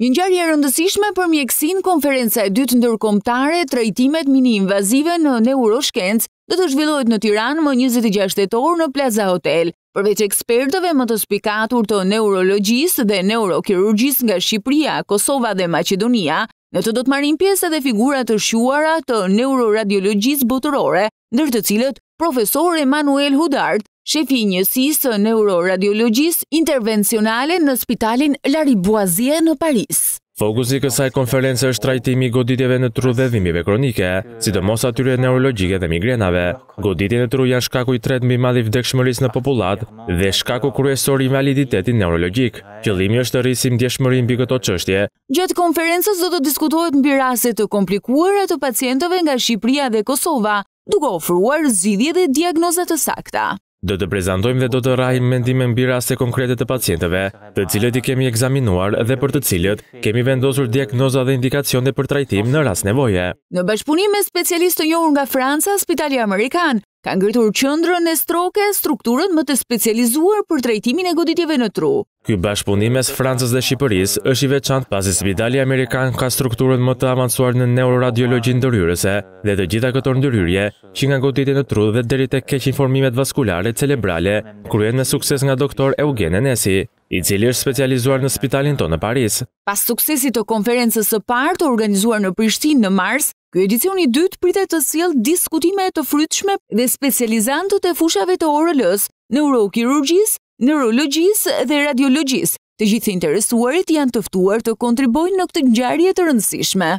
Një e rëndësishme për mjekësin konferenca e dytë ndërkomtare trajtimet mini-invazive në neuroshkencë dhe të zhvillojt në Tiran më 26 etorë në Plaza Hotel. Përveç ekspertëve më të spikatur të neurologjisë dhe neurokirurgjisë nga Shqipria, Kosova dhe Macedonia, në të do të marim pjesë edhe figurat të shuara të neuroradiologjisë botërore, ndër të cilët profesor Emanuel Hudart, shefi njësisë neuroradiologjisë intervencionale në spitalin Lariboazie në Paris. Fokusi kësaj konferencë është trajtimi goditjeve në tru dhe dhimive kronike, si të mos atyre neurologike dhe migrenave. Goditje në tru janë shkaku i tret mbi madhi vdekshmëris në populat dhe shkaku kryesor i validitetin neurologik. Qëllimi është të rrisim djeshmëri mbi këto qështje. Gjëtë konferencës do të diskutohet mbi biraset të komplikuar e të pacientove nga Shqipria dhe Kosova, duke ofruar zidhje dhe diagnozat të sakta. Do të prezentojmë dhe do të rajmë mendime në bira se konkrete të pacienteve, të cilët i kemi egzaminuar dhe për të cilët kemi vendosur diagnoza dhe indikacion dhe për trajtim në ras nevoje. Në bashpunim me specialistë njohur nga Franca, Spitali Amerikan, ka ngritur qëndrën e stroke strukturën më të specializuar për trajtimin e goditjeve në tru. Ky bashkëpunim mes Francës dhe Shqipërisë është i veçantë pasi Spitali Amerikan ka strukturën më të avancuar në neuroradiologji ndërhyrëse dhe të gjitha këto ndërhyrje që nga goditje në tru dhe deri tek keq informimet vaskulare cerebrale kryen me sukses nga doktor Eugen Enesi i cili është specializuar në spitalin tonë në Paris. Pas suksesit të konferences së partë të organizuar në Prishtin në Mars, kjo edicion i dytë pritet të sjellë diskutime të frytshme dhe specializantët e fushave të orëllës, neurokirurgjisë, neurologjisë dhe radiologjisë. Të gjithë interesuarit janë tëftuar të kontribojnë në këtë ngjarje të rëndësishme.